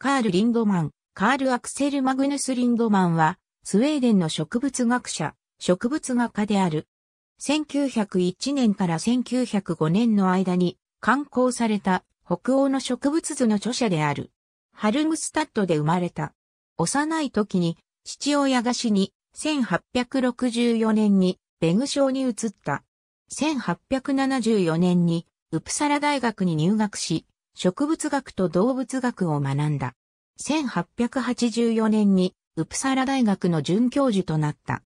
カール・リンドマン、カール・アクセル・マグヌス・リンドマンは、スウェーデンの植物学者、植物学家である。1901年から1905年の間に、刊行された北欧の植物図の著者である。ハルムスタッドで生まれた。幼い時に、父親が死に、1864年にベグ症に移った。1874年にウプサラ大学に入学し、植物学と動物学を学んだ。1884年にウプサラ大学の准教授となった。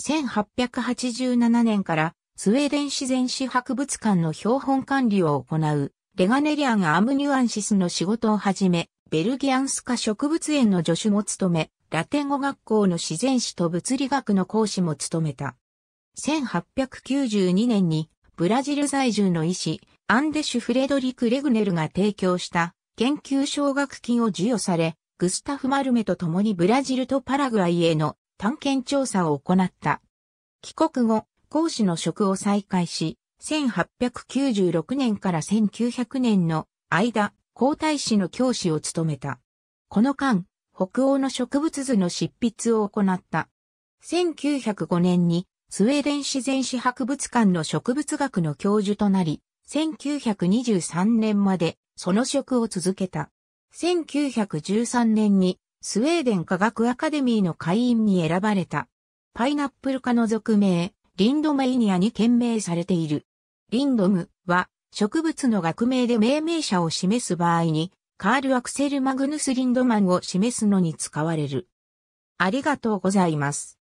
1887年からスウェーデン自然史博物館の標本管理を行うレガネリアン・アムニュアンシスの仕事をはじめ、ベルギアンス科植物園の助手も務め、ラテン語学校の自然史と物理学の講師も務めた。1892年にブラジル在住の医師、アンデシュ・フレドリク・レグネルが提供した研究奨学金を授与され、グスタフ・マルメと共にブラジルとパラグアイへの探検調査を行った。帰国後、講師の職を再開し、1896年から1900年の間、皇太子の教師を務めた。この間、北欧の植物図の執筆を行った。1905年にスウェーデン自然史博物館の植物学の教授となり、1923年までその職を続けた。1913年にスウェーデン科学アカデミーの会員に選ばれた。パイナップル科の俗名、リンドメイニアに懸名されている。リンドムは植物の学名で命名者を示す場合に、カール・アクセル・マグヌス・リンドマンを示すのに使われる。ありがとうございます。